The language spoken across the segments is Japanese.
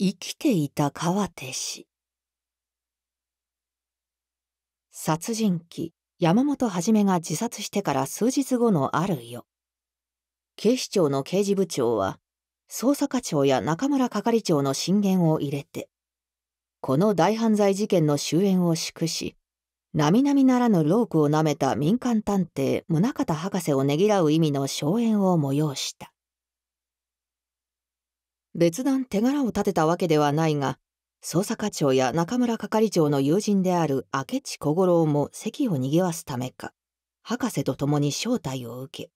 生きていた川手氏殺人鬼山本一が自殺してから数日後のある夜警視庁の刑事部長は捜査課長や中村係長の進言を入れてこの大犯罪事件の終焉を祝し並々ならぬロークをなめた民間探偵宗像博士をねぎらう意味の荘園を催した別段手柄を立てたわけではないが、捜査課長や中村係長の友人である明智小五郎も席を賑わすためか、博士と共に招待を受け、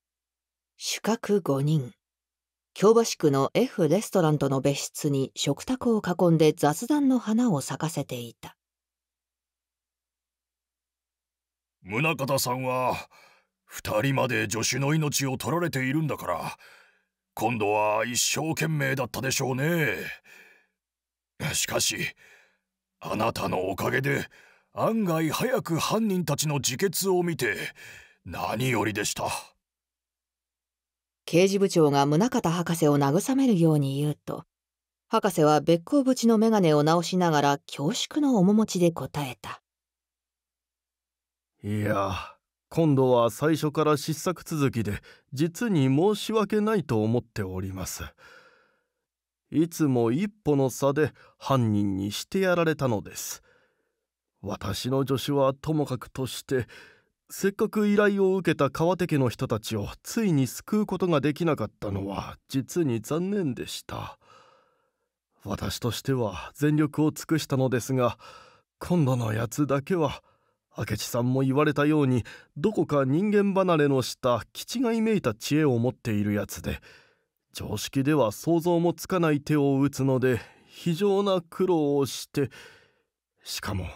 主客5人、京橋区の F レストランとの別室に食卓を囲んで雑談の花を咲かせていた。宗像さんは、2人まで助手の命を取られているんだから、今度は一生懸命だったでしょうね。しかし、あなたのおかげで、案外早く犯人たちの自決を見て、何よりでした。刑事部長が宗像博士を慰めるように言うと、博士は別行縁の眼鏡を直しながら恐縮の面持ちで答えた。いや。今度は最初から失策続きで実に申し訳ないと思っておりますいつも一歩の差で犯人にしてやられたのです私の助手はともかくとしてせっかく依頼を受けた川手家の人たちをついに救うことができなかったのは実に残念でした私としては全力を尽くしたのですが今度のやつだけは明智さんも言われたようにどこか人間離れのした気違いめいた知恵を持っているやつで常識では想像もつかない手を打つので非常な苦労をしてしかも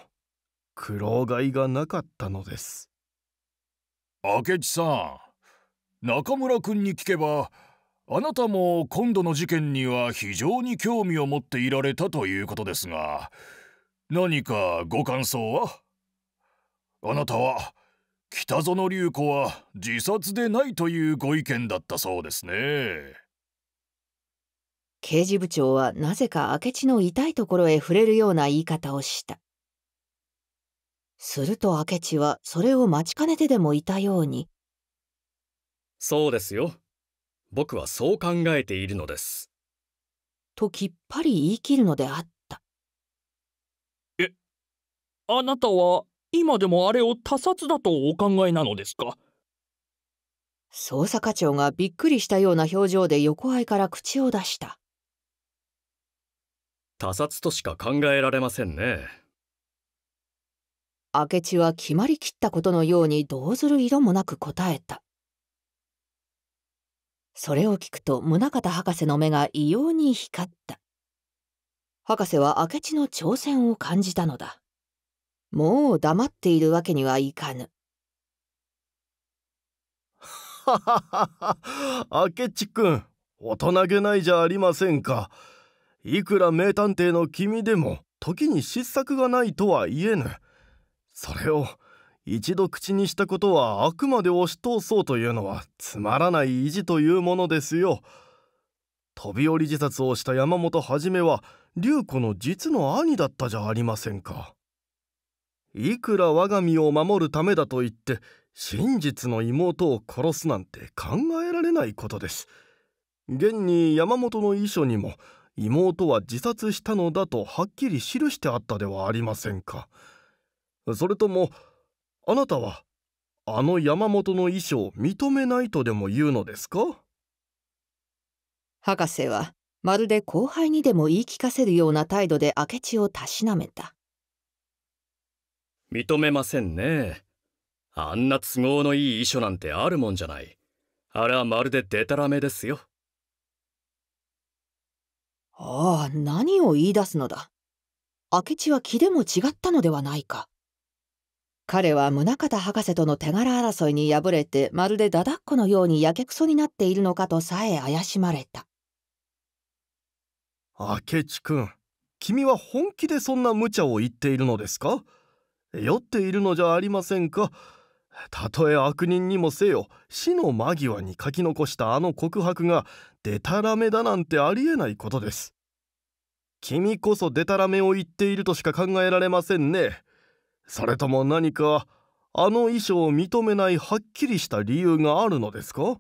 苦労がいがなかったのです明智さん中村君に聞けばあなたも今度の事件には非常に興味を持っていられたということですが何かご感想はあなたは北園流子は自殺でないというご意見だったそうですね刑事部長はなぜか明智の痛いところへ触れるような言い方をしたすると明智はそれを待ちかねてでもいたようにそうですよ僕はそう考えているのですときっぱり言い切るのであったえあなたは今でもあれを他殺だとお考えなのですか捜査課長がびっくりしたような表情で横合いから口を出した他殺としか考えられませんね明智は決まりきったことのようにどうする色もなく答えたそれを聞くと宗像博士の目が異様に光った博士は明智の挑戦を感じたのだもう黙っているわけにはいかぬ。ははは明智君、大人げないじゃありませんか。いくら名探偵の君でも、時に失策がないとは言えぬ。それを、一度口にしたことはあくまで押し通そうというのはつまらない意地というものですよ。飛び降り自殺をした山本はじめは、龍子の実の兄だったじゃありませんか。いくら我が身を守るためだと言って真実の妹を殺すなんて考えられないことです現に山本の遺書にも妹は自殺したのだとはっきり記してあったではありませんかそれともあなたはあの山本の遺書を認めないとでも言うのですか博士はまるで後輩にでも言い聞かせるような態度で明智をたしなめた認めませんね。あんな都合のいい遺書なんてあるもんじゃない。あれはまるでデタラメですよ。ああ、何を言い出すのだ。明智は気でも違ったのではないか。彼は宗方博士との手柄争いに敗れてまるでだだっこのようにやけくそになっているのかとさえ怪しまれた。明智君、君は本気でそんな無茶を言っているのですか酔っているのじゃありませんかたとえ悪人にもせよ死の間際に書き残したあの告白がでたらめだなんてありえないことです君こそでたらめを言っているとしか考えられませんねそれとも何かあの衣装を認めないはっきりした理由があるのですか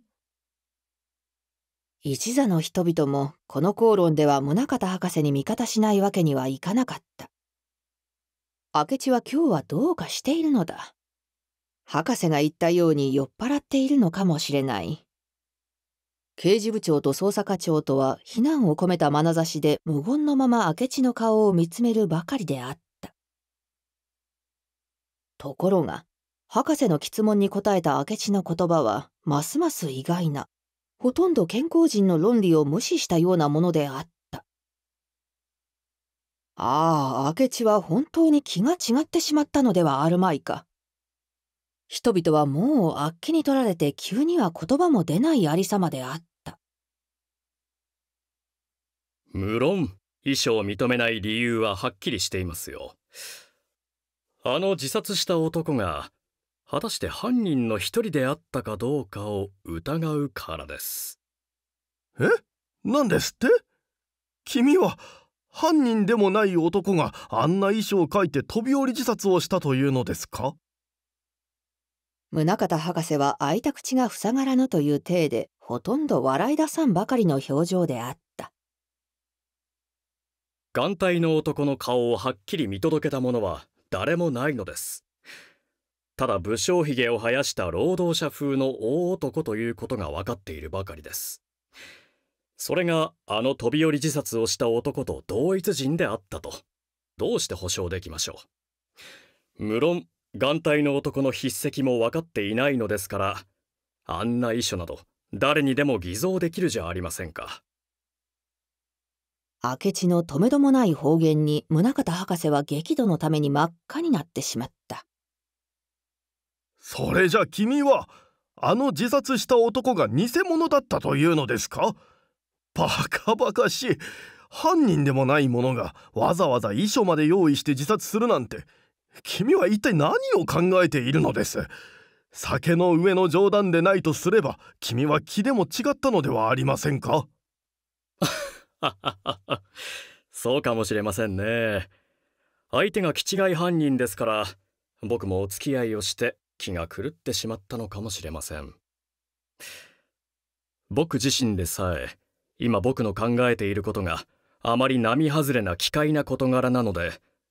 一座の人々もこの口論では宗像博士に味方しないわけにはいかなかった明智は今日はどうかしているのだ。博士が言ったように酔っ払っているのかもしれない。刑事部長と捜査課長とは非難を込めた眼差しで無言のまま明智の顔を見つめるばかりであった。ところが、博士の質問に答えた明智の言葉は、ますます意外な、ほとんど健康人の論理を無視したようなものであった。ああ、明智は本当に気が違ってしまったのではあるまいか。人々はもうあっけに取られて急には言葉も出ないありさまであった。無論、遺書を認めない理由ははっきりしていますよ。あの自殺した男が、果たして犯人の一人であったかどうかを疑うからです。えなんですって君は、犯人でもない男があんな遺書を書いて飛び降り自殺をしたというのですか宗像博士は開いた口が塞がらぬという体でほとんど笑い出さんばかりの表情であった眼帯の男の顔をはっきり見届けたものは誰もないのですただ武将髭を生やした労働者風の大男ということが分かっているばかりですそれがあの飛び降り自殺をした男と同一人であったとどうして保証できましょう無論眼帯の男の筆跡も分かっていないのですからあんな遺書など誰にでも偽造できるじゃありませんか明智のとめどもない方言に宗像博士は激怒のために真っ赤になってしまったそれじゃ君はあの自殺した男が偽物だったというのですかバカバカしい犯人でもない者がわざわざ遺書まで用意して自殺するなんて君は一体何を考えているのです酒の上の冗談でないとすれば君は気でも違ったのではありませんか そうかもしれませんね相手が気違い犯人ですから僕もお付き合いをして気が狂ってしまったのかもしれません僕自身でさえ今僕の考えていることがあまり並外れな奇怪な事柄なので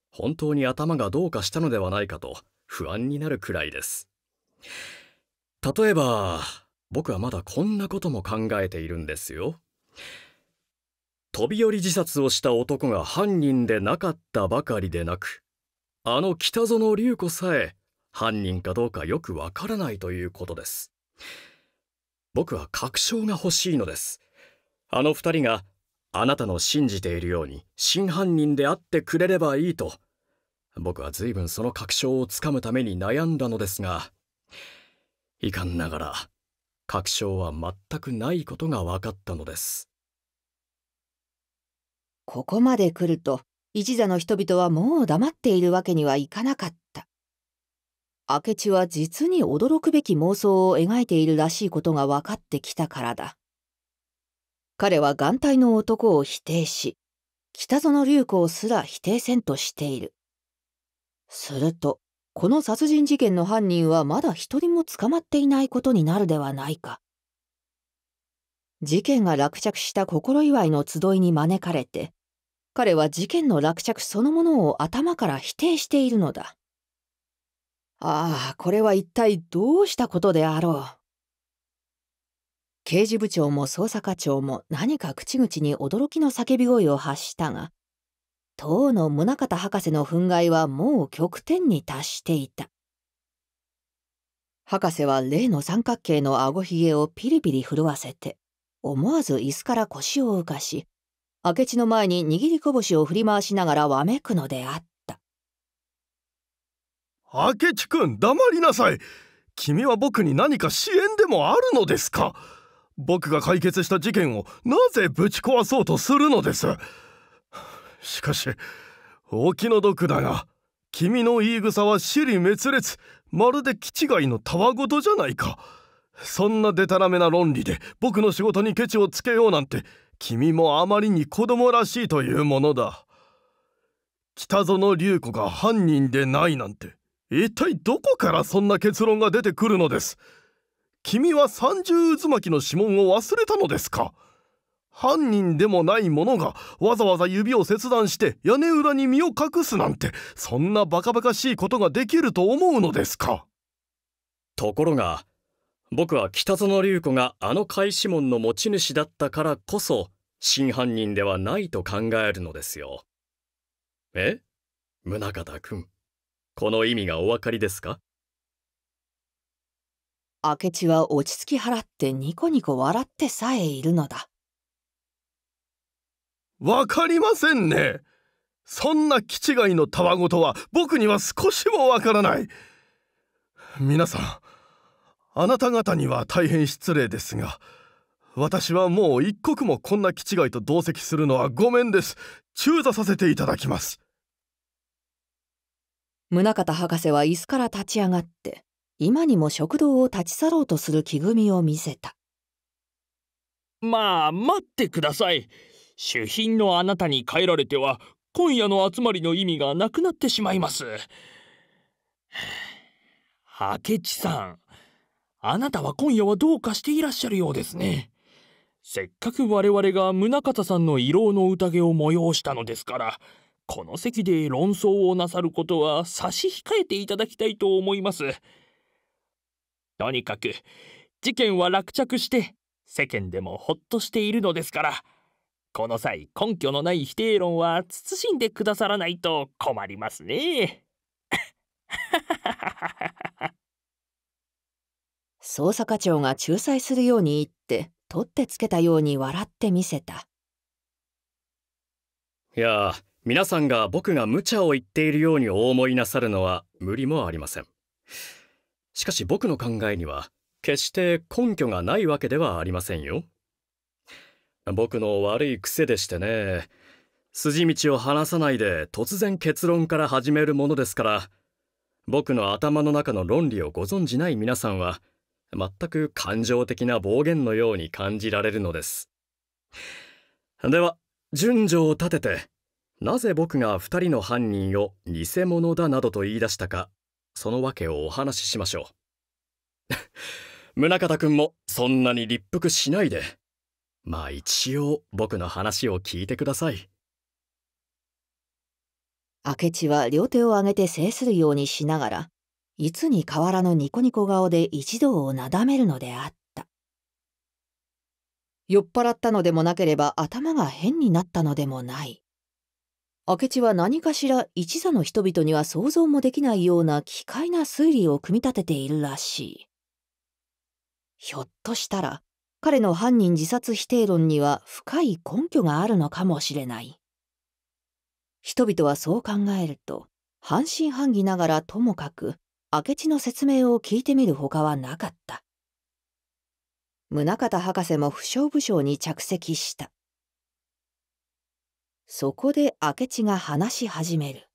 本当に頭がどうかしたのではないかと不安になるくらいです例えば僕はまだこんなことも考えているんですよ飛び降り自殺をした男が犯人でなかったばかりでなくあの北園隆子さえ犯人かどうかよくわからないということです僕は確証が欲しいのですあの二人があなたの信じているように真犯人であってくれればいいと僕は随分その確証をつかむために悩んだのですがいかんながら確証は全くないことが分かったのですここまで来ると一座の人々はもう黙っているわけにはいかなかった明智は実に驚くべき妄想を描いているらしいことが分かってきたからだ彼は眼帯の男を否定し、北園隆子すら否定せんとしている。すると、この殺人事件の犯人はまだ一人も捕まっていないことになるではないか。事件が落着した心祝いの集いに招かれて、彼は事件の落着そのものを頭から否定しているのだ。ああ、これは一体どうしたことであろう。刑事部長も捜査課長も何か口々に驚きの叫び声を発したが、当の宗方博士の憤慨はもう極点に達していた。博士は例の三角形のあごひげをピリピリ震わせて、思わず椅子から腰を浮かし、明智の前に握り拳を振り回しながらわめくのであった。明智君、黙りなさい。君は僕に何か支援でもあるのですか僕が解決した事件をなぜぶち壊そうとするのですしかしお気の毒だが君の言い草は死に滅裂まるで気違いのたわごとじゃないかそんなでたらめな論理で僕の仕事にケチをつけようなんて君もあまりに子供らしいというものだ北園隆子が犯人でないなんて一体どこからそんな結論が出てくるのです君は三重渦巻きの指紋を忘れたのですか犯人でもない者がわざわざ指を切断して屋根裏に身を隠すなんてそんなバカバカしいことができると思うのですかところが僕は北園竜子があの開始門の持ち主だったからこそ真犯人ではないと考えるのですよ。え宗像君この意味がお分かりですか明智は落ち着き払ってニコニコ笑ってさえいるのだわかりませんねそんな気違いのたわごとは僕には少しもわからない皆さんあなた方には大変失礼ですが私はもう一刻もこんな気違いと同席するのはごめんです中座させていただきます宗像博士は椅子から立ち上がって今にも食堂を立ち去ろうとする木組みを見せたまあ待ってください主賓のあなたに帰られては今夜の集まりの意味がなくなってしまいます明智さんあなたは今夜はどうかしていらっしゃるようですねせっかく我々が宗像さんの慰労の宴を催したのですからこの席で論争をなさることは差し控えていただきたいと思います。とにかく事件は落着して世間でもほっとしているのですからこの際根拠のない否定論は慎んでくださらないと困りますね 捜査課長が仲裁するように言って取ってつけたように笑ってみせたいや皆さんが僕が無茶を言っているようにお思いなさるのは無理もありませんしかし僕の考えには決して根拠がないわけではありませんよ。僕の悪い癖でしてね筋道を話さないで突然結論から始めるものですから僕の頭の中の論理をご存じない皆さんは全く感情的な暴言のように感じられるのです。では順序を立ててなぜ僕が2人の犯人を偽物だなどと言い出したかその訳をお話ししましょう。宗像君もそんなに立腹しないで。まあ一応僕の話を聞いてください。明智は両手を上げて制するようにしながら、いつに変わらぬニコニコ顔で一同をなだめるのであった。酔っ払ったのでもなければ頭が変になったのでもない。明智は何かしら一座の人々には想像もできないような奇怪な推理を組み立てているらしい。ひょっとしたら彼の犯人自殺否定論には深い根拠があるのかもしれない。人々はそう考えると半信半疑ながらともかく明智の説明を聞いてみるほかはなかった。宗像博士も不詳不詳に着席した。そこで明智が話し始める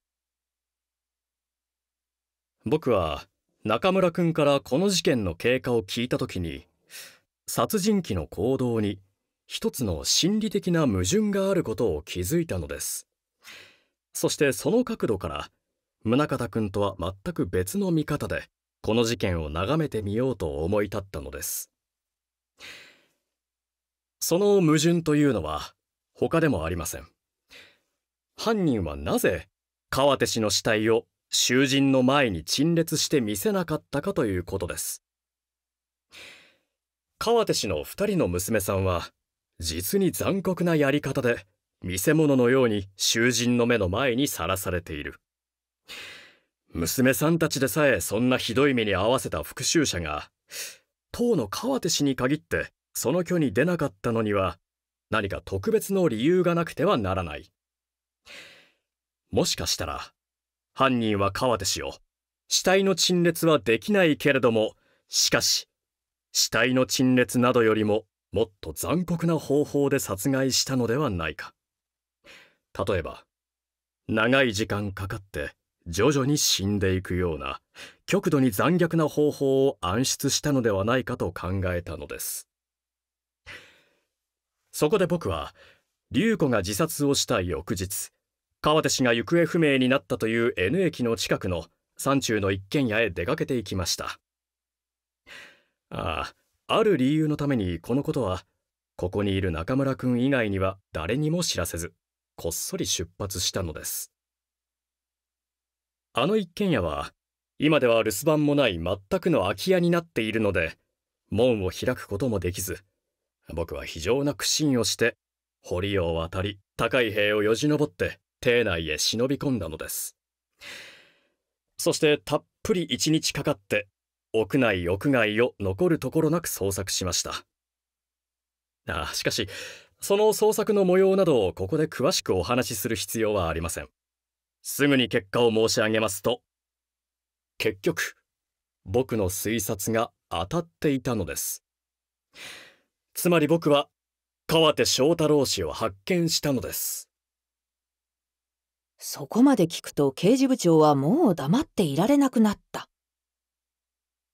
僕は中村君からこの事件の経過を聞いた時に殺人鬼の行動に一つの心理的な矛盾があることを気づいたのですそしてその角度から宗像君とは全く別の見方でこの事件を眺めてみようと思い立ったのですその矛盾というのは他でもありません犯人はなぜ川手氏の死体を囚人の前に陳列して見せなかったかということです川手氏の2人の娘さんは実に残酷なやり方で見せ物のように囚人の目の前にさらされている娘さんたちでさえそんなひどい目に遭わせた復讐者が当の川手氏に限ってその虚に出なかったのには何か特別の理由がなくてはならないもしかしたら、犯人は川手氏を、死体の陳列はできないけれども、しかし、死体の陳列などよりももっと残酷な方法で殺害したのではないか。例えば、長い時間かかって徐々に死んでいくような、極度に残虐な方法を暗出したのではないかと考えたのです。そこで僕は、竜子が自殺をした翌日、川手氏が行方不明になったという N 駅の近くの山中の一軒家へ出かけていきましたああある理由のためにこのことはここにいる中村くん以外には誰にも知らせずこっそり出発したのですあの一軒家は今では留守番もない全くの空き家になっているので門を開くこともできず僕は非常な苦心をして堀を渡り高い塀をよじ登って邸内へ忍び込んだのですそしてたっぷり1日かかって屋内屋外を残るところなく捜索しましたあしかしその捜索の模様などをここで詳しくお話しする必要はありませんすぐに結果を申し上げますと結局僕の推察が当たっていたのですつまり僕は川手翔太郎氏を発見したのですそこまで聞くと刑事部長はもう黙っていられなくなった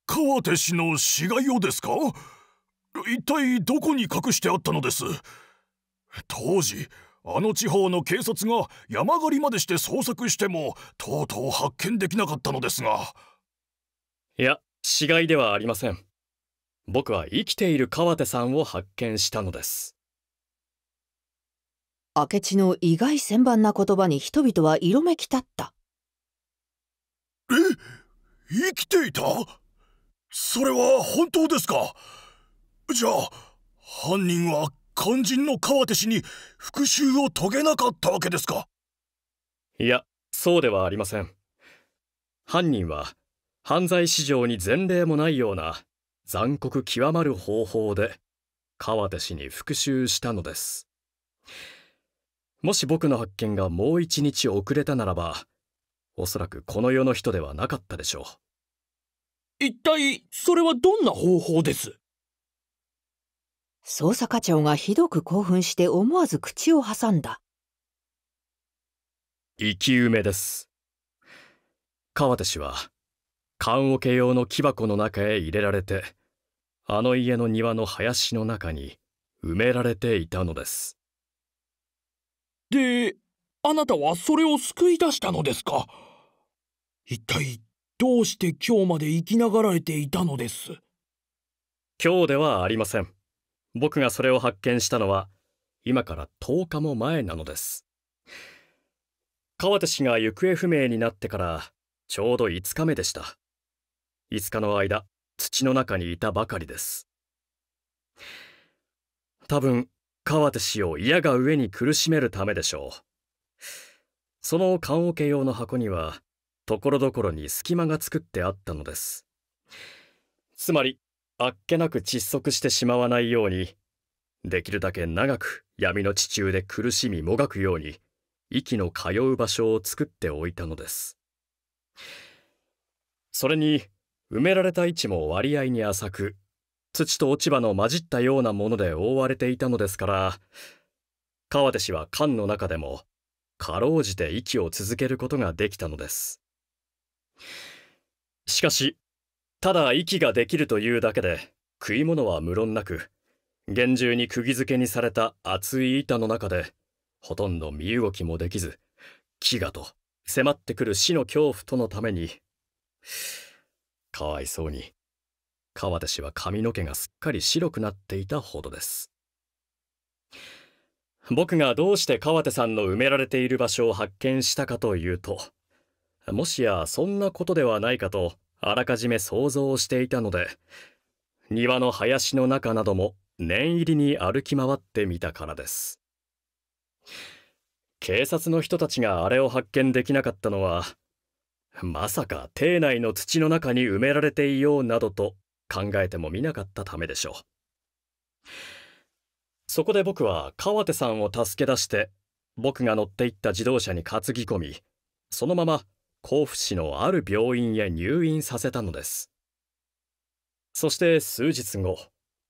川手氏の死骸をですか一体どこに隠してあったのです当時あの地方の警察が山狩りまでして捜索してもとうとう発見できなかったのですがいや死骸ではありません僕は生きている川手さんを発見したのです明智の意外千番な言葉に人々は色めき立ったえ生きていたそれは本当ですかじゃあ犯人は肝心の川手氏に復讐を遂げなかったわけですかいやそうではありません犯人は犯罪史上に前例もないような残酷極まる方法で川手氏に復讐したのですもし僕の発見がもう一日遅れたならば、おそらくこの世の人ではなかったでしょう。一体、それはどんな方法です捜査課長がひどく興奮して思わず口を挟んだ。生き埋めです。川手氏は、棺桶用の木箱の中へ入れられて、あの家の庭の林の中に埋められていたのです。であなたはそれを救い出したのですか一体どうして今日まで生きながられていたのです今日ではありません僕がそれを発見したのは今から10日も前なのです川手氏が行方不明になってからちょうど5日目でした5日の間土の中にいたばかりです多分川手氏を嫌が上に苦しめるためでしょう。その棺桶用の箱には、ところどころに隙間が作ってあったのです。つまり、あっけなく窒息してしまわないように、できるだけ長く闇の地中で苦しみもがくように、息の通う場所を作っておいたのです。それに、埋められた位置も割合に浅く、土と落ち葉の混じったようなもので覆われていたのですから川手氏は缶の中でもかろうじて息を続けることができたのですしかしただ息ができるというだけで食い物は無論なく厳重に釘付けにされた厚い板の中でほとんど身動きもできず飢餓と迫ってくる死の恐怖とのためにかわいそうに川手氏は髪の毛がすっかり白くなっていたほどです僕がどうして川手さんの埋められている場所を発見したかというともしやそんなことではないかとあらかじめ想像していたので庭の林の中なども念入りに歩き回ってみたからです警察の人たちがあれを発見できなかったのはまさか邸内の土の中に埋められていようなどと考えてもみなかったためでしょう。そこで僕は川手さんを助け出して僕が乗っていった自動車に担ぎ込みそのまま甲府市のある病院へ入院させたのですそして数日後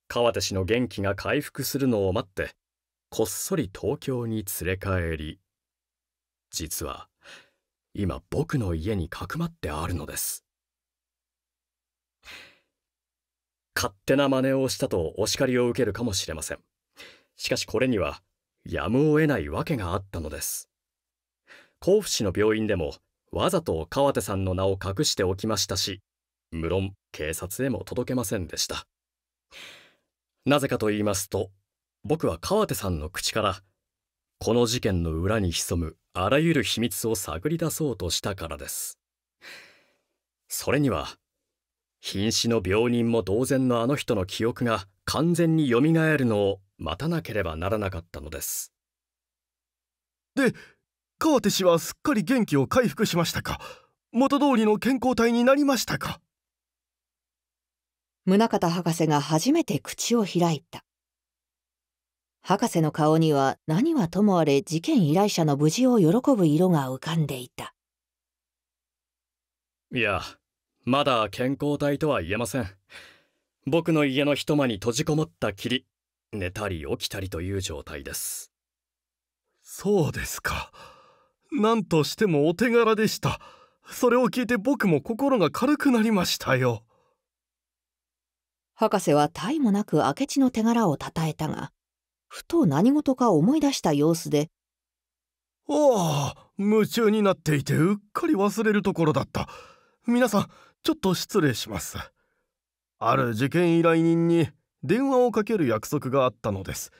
川手氏の元気が回復するのを待ってこっそり東京に連れ帰り実は今僕の家にかくまってあるのです勝手な真似をしたとお叱りを受けるかもしれません。しかしこれにはやむを得ないわけがあったのです。甲府市の病院でもわざと川手さんの名を隠しておきましたし、無論警察へも届けませんでした。なぜかと言いますと、僕は川手さんの口から、この事件の裏に潜むあらゆる秘密を探り出そうとしたからです。それには瀕死の病人も同然のあの人の記憶が完全によみがえるのを待たなければならなかったのですで川手氏はすっかり元気を回復しましたか元通りの健康体になりましたか宗像博士が初めて口を開いた博士の顔には何はともあれ事件依頼者の無事を喜ぶ色が浮かんでいたいやまだ健康体とは言えません僕の家の一間に閉じこもったきり寝たり起きたりという状態ですそうですか何としてもお手柄でしたそれを聞いて僕も心が軽くなりましたよ博士は他意もなく明智の手柄をたたえたがふと何事か思い出した様子で「ああ夢中になっていてうっかり忘れるところだった皆さんちょっと失礼しますある事件依頼人に電話をかける約束があったのです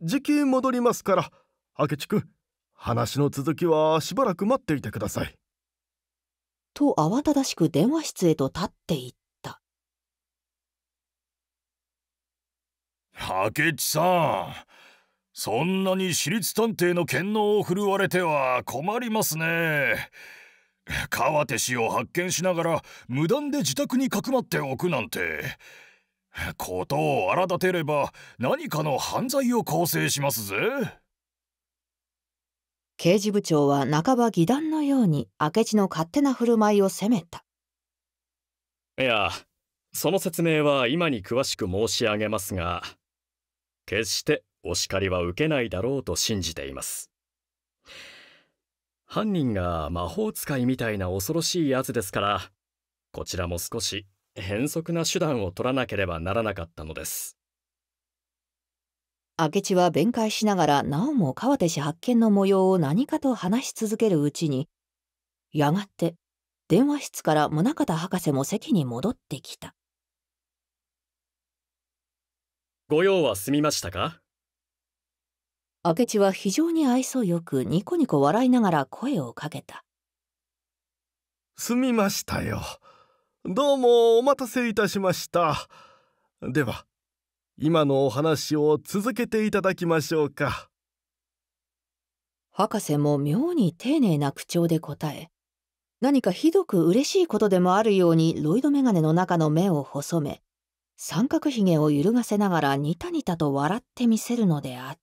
時期戻りますから明智君話の続きはしばらく待っていてくださいと慌ただしく電話室へと立っていった明智さんそんなに私立探偵の権能を振るわれては困りますね川手氏を発見しながら無断で自宅にかくまっておくなんてことを荒立てれば何かの犯罪を構成しますぜ刑事部長は半ば義団のように明智の勝手な振る舞いを責めたいやその説明は今に詳しく申し上げますが決してお叱りは受けないだろうと信じています。犯人が魔法使いみたいな恐ろしいやつですからこちらも少し変則な手段を取らなければならなかったのです明智は弁解しながらなおも川手氏発見の模様を何かと話し続けるうちにやがて電話室から宗像博士も席に戻ってきたご用は済みましたか明智は非常に愛想よくニコニコ笑いながら声をかけたすみましたよどうもお待たせいたしましたでは今のお話を続けていただきましょうか博士も妙に丁寧な口調で答え何かひどく嬉しいことでもあるようにロイドメガネの中の目を細め三角ひげを揺るがせながらニタニタと笑ってみせるのであっ